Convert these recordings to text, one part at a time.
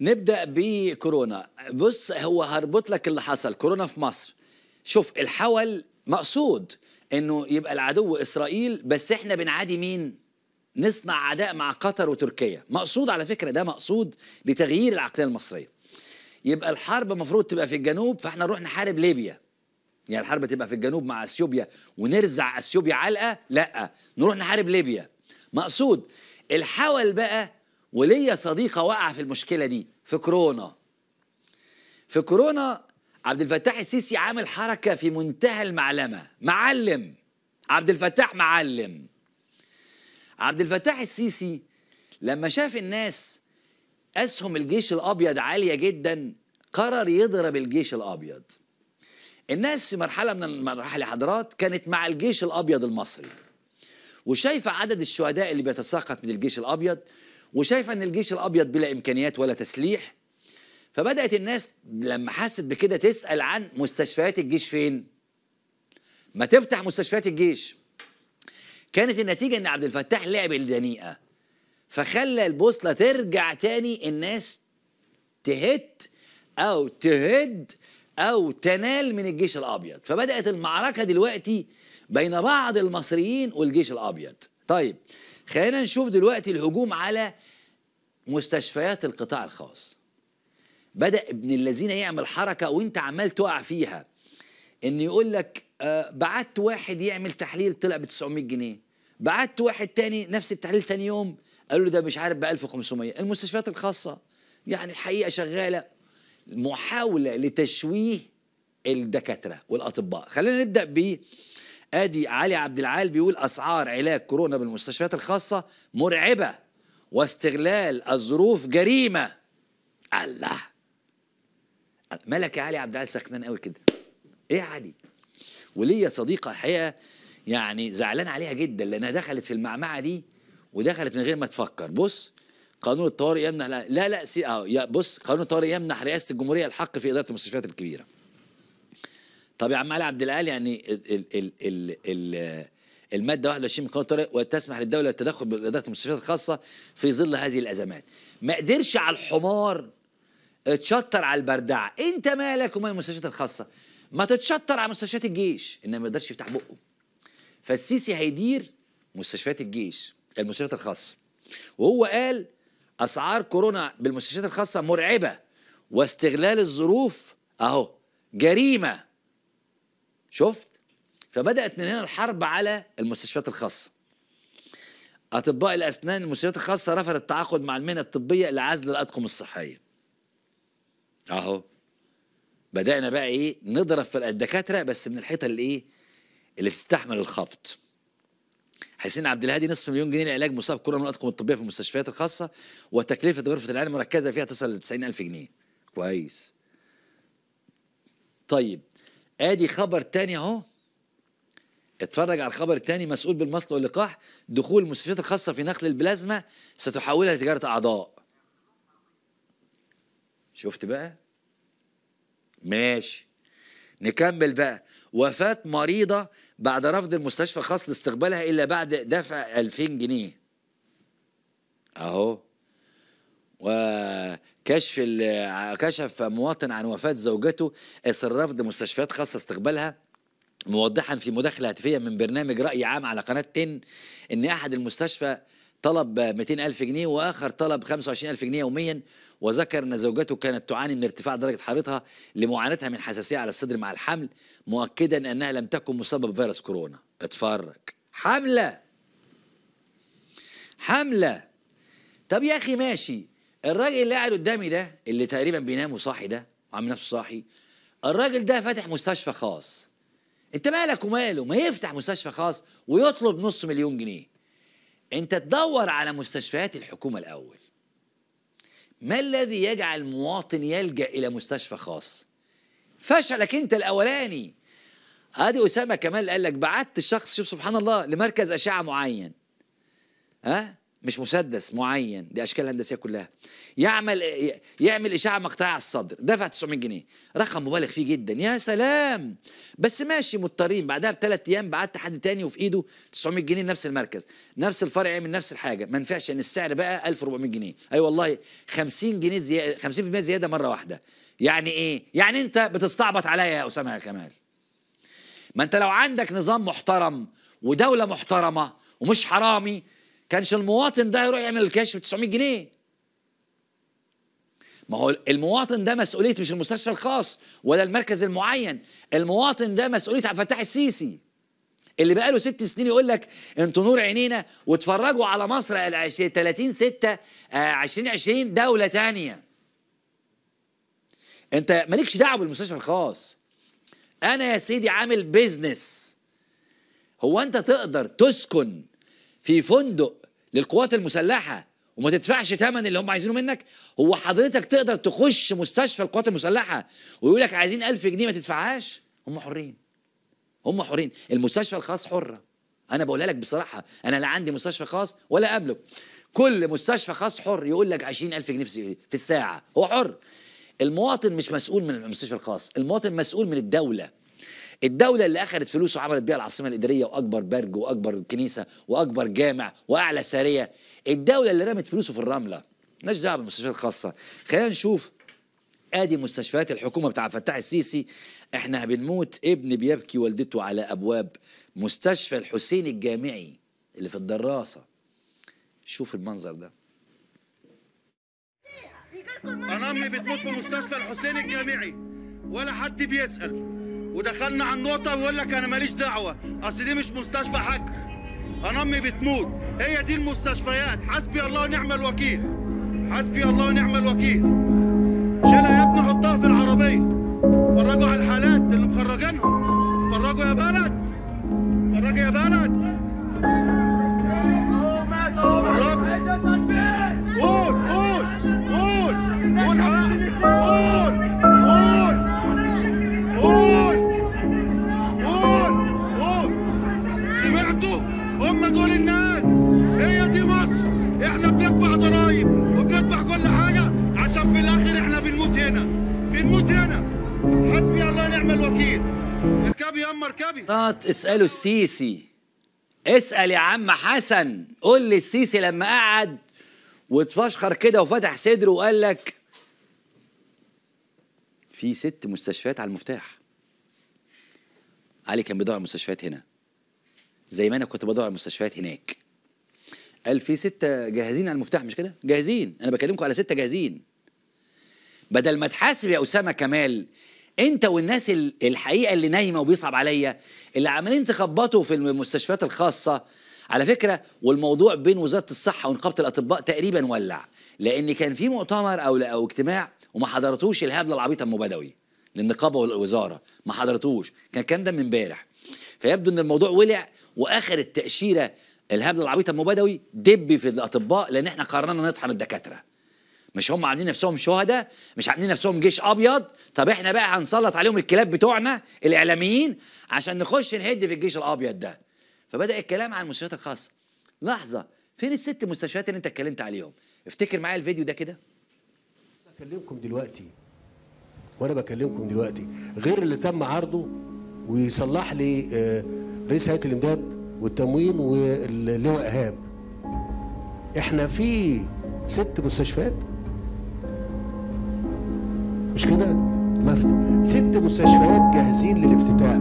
نبدا بكورونا بص هو هربط لك اللي حصل كورونا في مصر شوف الحول مقصود انه يبقى العدو اسرائيل بس احنا بنعادي مين نصنع عداء مع قطر وتركيا مقصود على فكره ده مقصود لتغيير العقليه المصريه يبقى الحرب المفروض تبقى في الجنوب فاحنا نروح نحارب ليبيا يعني الحرب تبقى في الجنوب مع اثيوبيا ونرزع اثيوبيا علقه لا نروح نحارب ليبيا مقصود الحول بقى وليا صديقه واقعه في المشكله دي في كورونا في كورونا عبد الفتاح السيسي عامل حركه في منتهى المعلمه معلم عبد الفتاح معلم عبد الفتاح السيسي لما شاف الناس اسهم الجيش الابيض عاليه جدا قرر يضرب الجيش الابيض الناس في مرحله من المراحل حضرات كانت مع الجيش الابيض المصري وشايفه عدد الشهداء اللي بيتساقط من الجيش الابيض وشايفه ان الجيش الابيض بلا امكانيات ولا تسليح فبدات الناس لما حست بكده تسال عن مستشفيات الجيش فين ما تفتح مستشفيات الجيش كانت النتيجه ان عبد الفتاح لعب الدنيئه فخلى البوصله ترجع تاني الناس تهت او تهد او تنال من الجيش الابيض فبدات المعركه دلوقتي بين بعض المصريين والجيش الابيض طيب خلينا نشوف دلوقتي الهجوم على مستشفيات القطاع الخاص بدأ ابن الذين يعمل حركة وانت عمال تقع فيها ان يقول لك آه، بعت واحد يعمل تحليل طلع ب 900 جنيه بعت واحد تاني نفس التحليل تاني يوم قالوا له ده مش عارف ب 1500 المستشفيات الخاصة يعني الحقيقة شغالة محاولة لتشويه الدكاترة والأطباء خلينا نبدأ ب ادي علي عبد العال بيقول اسعار علاج كورونا بالمستشفيات الخاصه مرعبه واستغلال الظروف جريمه الله ملك علي عبد العال سخنان قوي كده ايه يا علي وليا صديقه حقيقه يعني زعلان عليها جدا لانها دخلت في المعمعه دي ودخلت من غير ما تفكر بص قانون الطوارئ يمنح لا لا, لا سي اه بص قانون الطوارئ يمنح رئاسه الجمهوريه الحق في اداره المستشفيات الكبيره طب يا عم علي عبد القال يعني ال ال ال ال الماده 21 من قانون الطريق وتسمح للدوله التدخل باداره المستشفيات الخاصه في ظل هذه الازمات ما قدرش على الحمار تشطر على البردعه انت مالك ومال المستشفيات الخاصه ما تتشطر على مستشفيات الجيش انما ما يقدرش يفتح بقه فالسيسي هيدير مستشفيات الجيش المستشفيات الخاصه وهو قال اسعار كورونا بالمستشفيات الخاصه مرعبه واستغلال الظروف اهو جريمه شفت فبدات من هنا الحرب على المستشفيات الخاصه اطباء الاسنان المستشفيات الخاصه رفضت التعاقد مع المهنه الطبيه لعزل الاطقم الصحيه اهو بدانا بقى ايه نضرب في الدكاتره بس من الحيطه اللي ايه اللي تستحمل الخبط حسين عبد الهادي نصف مليون جنيه لعلاج مصاب كورونا من الاطقم الطبيه في المستشفيات الخاصه وتكلفه غرفه العين المركزه فيها تصل ل 90000 جنيه كويس طيب ادي خبر تاني اهو اتفرج على الخبر التاني مسؤول بالمصل واللقاح دخول المستشفيات الخاصه في نقل البلازما ستحولها لتجاره اعضاء شفت بقى ماشي نكمل بقى وفاة مريضة بعد رفض المستشفى الخاص لاستقبالها إلا بعد دفع 2000 جنيه أهو و كشف كشف مواطن عن وفاة زوجته إثر رفض مستشفيات خاصة استقبالها موضحا في مداخلة هاتفية من برنامج رأي عام على قناة تن إن أحد المستشفى طلب 200 ألف جنيه وآخر طلب 25 ألف جنيه يوميا وذكر أن زوجته كانت تعاني من ارتفاع درجة حرارتها لمعاناتها من حساسية على الصدر مع الحمل مؤكدا أنها لم تكن مصابة بفيروس كورونا اتفرج حملة حملة طب يا أخي ماشي الراجل اللي قاعد قدامي ده اللي تقريبا بينام وصاحي ده وعامل نفسه صاحي الراجل ده فاتح مستشفى خاص انت مالك وماله ما يفتح مستشفى خاص ويطلب نص مليون جنيه انت تدور على مستشفيات الحكومه الاول ما الذي يجعل مواطن يلجا الى مستشفى خاص فشلك انت الاولاني ادي اسامه كمال قال لك بعت الشخص شوف سبحان الله لمركز اشعه معين ها مش مسدس معين دي اشكال هندسيه كلها يعمل يعمل اشعه مقطعيه على الصدر دفع 900 جنيه رقم مبالغ فيه جدا يا سلام بس ماشي مضطرين بعدها بثلاث ايام بعت حد تاني وفي ايده 900 جنيه لنفس المركز نفس الفرع يعمل نفس الحاجه ما ينفعش ان يعني السعر بقى 1400 جنيه اي أيوة والله 50 جنيه زياده 50% زياده مره واحده يعني ايه يعني انت بتستعبط عليا يا اسامه يا كمال ما انت لو عندك نظام محترم ودوله محترمه ومش حرامي كانش المواطن ده يروح يعمل الكاش ب 900 جنيه ما هو المواطن ده مسؤوليه مش المستشفى الخاص ولا المركز المعين المواطن ده مسؤوليه عبد الفتاح السيسي اللي بقاله ست سنين يقول لك انتوا نور عينينا واتفرجوا على مصر 30 6 2020 دوله تانية انت مالكش دعوه بالمستشفى الخاص انا يا سيدي عامل بيزنس هو انت تقدر تسكن في فندق للقوات المسلحه وما تدفعش ثمن اللي هم عايزينه منك هو حضرتك تقدر تخش مستشفى القوات المسلحه ويقول لك عايزين 1000 جنيه ما تدفعهاش هم حرين هم حرين المستشفى الخاص حره انا بقولها لك بصراحه انا لا عندي مستشفى خاص ولا قبله كل مستشفى خاص حر يقول لك 20000 جنيه في الساعه هو حر المواطن مش مسؤول من المستشفى الخاص المواطن مسؤول من الدوله الدولة اللي أخذت فلوس وعملت بيها العاصمة الإدارية وأكبر برج وأكبر كنيسة وأكبر جامع وأعلى سارية الدولة اللي رمت فلوسه في الرملة مالناش دعوة بالمستشفيات الخاصة خلينا نشوف ادي مستشفيات الحكومه بتاع فتاح السيسي احنا بنموت ابن بيبكي والدته على ابواب مستشفى الحسين الجامعي اللي في الدراسه شوف المنظر ده انا امي بتموت في مستشفى الحسين الجامعي ولا حد بيسال ودخلنا على النقطه بيقول لك انا ماليش دعوه اصل دي مش مستشفى حجر انا امي بتموت هي دي المستشفيات حسبي الله ونعم الوكيل حسبي الله ونعم الوكيل شيلها يا ابني حطها في العربيه اتفرجوا على الحالات اللي مخرجينها اتفرجوا يا بلد اتفرجوا يا بلد نعم الوكيل اركبي يا اما اركبي اساله السيسي اسال يا عم حسن قول لي السيسي لما قعد واتفشخر كده وفتح صدره وقال لك في ست مستشفيات على المفتاح علي كان بيدور على المستشفيات هنا زي ما انا كنت بدور على المستشفيات هناك قال في ستة جاهزين على المفتاح مش كده جاهزين انا بكلمكم على ستة جاهزين بدل ما تحاسب يا اسامه كمال انت والناس الحقيقه اللي نايمه وبيصعب عليا اللي عمالين تخبطوا في المستشفيات الخاصه على فكره والموضوع بين وزاره الصحه ونقابه الاطباء تقريبا ولع لان كان في مؤتمر او او اجتماع وما حضرتوش الهبله العبيطه ام بدوي للنقابه والوزاره ما حضرتوش كان الكلام ده من امبارح فيبدو ان الموضوع ولع واخر التاشيره الهبله العبيطه ام بدوي دب في الاطباء لان احنا قررنا نطحن الدكاتره مش هم عاملين نفسهم شهداء مش عاملين نفسهم جيش ابيض طب احنا بقى هنسلط عليهم الكلاب بتوعنا الاعلاميين عشان نخش نهد في الجيش الابيض ده فبدا الكلام عن المستشفيات الخاصه لحظه فين الست مستشفيات اللي انت اتكلمت عليهم افتكر معايا الفيديو ده كده بكلمكم دلوقتي وانا بكلمكم دلوقتي غير اللي تم عرضه ويصلح لي آه، رئيس هيئه الامداد والتموين واللواء ايهاب احنا في ست مستشفيات مش كده؟ مفت... ست مستشفيات جاهزين للافتتاح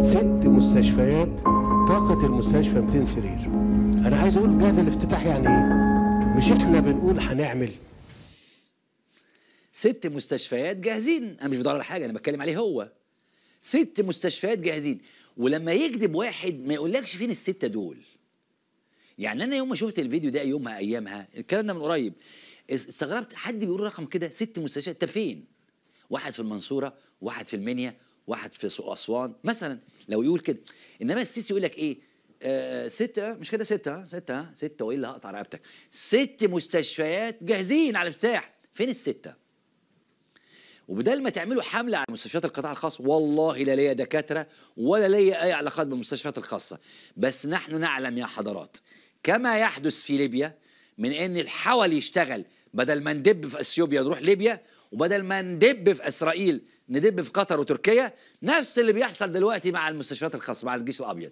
ست مستشفيات طاقة المستشفى 200 سرير أنا عايز أقول جاهز الافتتاح يعني إيه؟ مش إحنا بنقول هنعمل ست مستشفيات جاهزين أنا مش بدور على حاجة أنا بتكلم عليه هو ست مستشفيات جاهزين ولما يكذب واحد ما يقولكش فين الستة دول يعني أنا يوم ما شفت الفيديو ده يومها أيامها الكلام ده من قريب استغربت حد بيقول رقم كده ست مستشفيات انت فين؟ واحد في المنصوره واحد في المنيا واحد في اسوان مثلا لو يقول كده انما السيسي يقول لك ايه آه ستة آه، مش كده ستة آه، ستة آه، ستة وإلا هقطع رقبتك ست مستشفيات جاهزين على الافتتاح فين الستة وبدل ما تعملوا حملة على مستشفيات القطاع الخاص والله لا ليا دكاترة ولا ليا أي علاقات بالمستشفيات الخاصة بس نحن نعلم يا حضرات كما يحدث في ليبيا من أن الحول يشتغل بدل ما ندب في اثيوبيا نروح ليبيا وبدل ما ندب في اسرائيل ندب في قطر وتركيا نفس اللي بيحصل دلوقتي مع المستشفيات الخاصه مع الجيش الابيض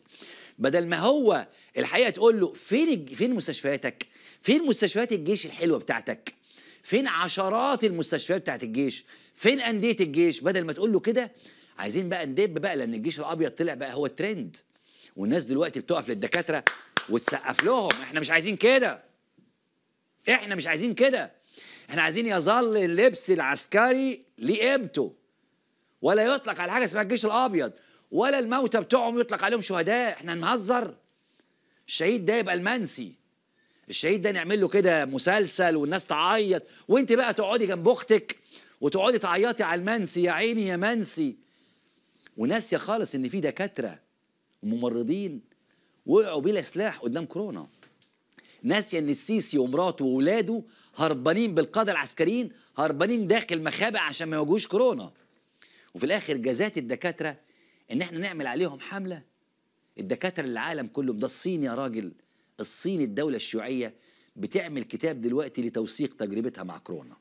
بدل ما هو الحقيقه تقول له فين فين مستشفياتك فين مستشفيات الجيش الحلوه بتاعتك فين عشرات المستشفيات بتاعت الجيش فين انديه الجيش بدل ما تقول له كده عايزين بقى ندب بقى لان الجيش الابيض طلع بقى هو الترند والناس دلوقتي بتقف للدكاتره وتسقف لهم احنا مش عايزين كده احنا مش عايزين كده احنا عايزين يظل اللبس العسكري ليه قيمته ولا يطلق على حاجه اسمها الجيش الابيض ولا الموتى بتوعهم يطلق عليهم شهداء احنا نهزر الشهيد ده يبقى المنسي الشهيد ده نعمل له كده مسلسل والناس تعيط وانت بقى تقعدي جنب اختك وتقعدي تعيطي على المنسي يا عيني يا منسي وناسيه خالص ان في دكاتره وممرضين وقعوا بلا سلاح قدام كورونا ناسيه ان السيسي ومراته واولاده هربانين بالقاده العسكريين هربانين داخل مخابئ عشان ما يواجهوش كورونا وفي الاخر جازات الدكاتره ان احنا نعمل عليهم حمله الدكاتره العالم كله ده الصين يا راجل الصين الدوله الشيوعيه بتعمل كتاب دلوقتي لتوثيق تجربتها مع كورونا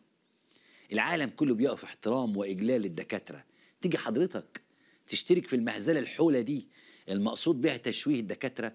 العالم كله بيقف احترام واجلال للدكاتره تيجي حضرتك تشترك في المهزله الحوله دي المقصود بها تشويه الدكاتره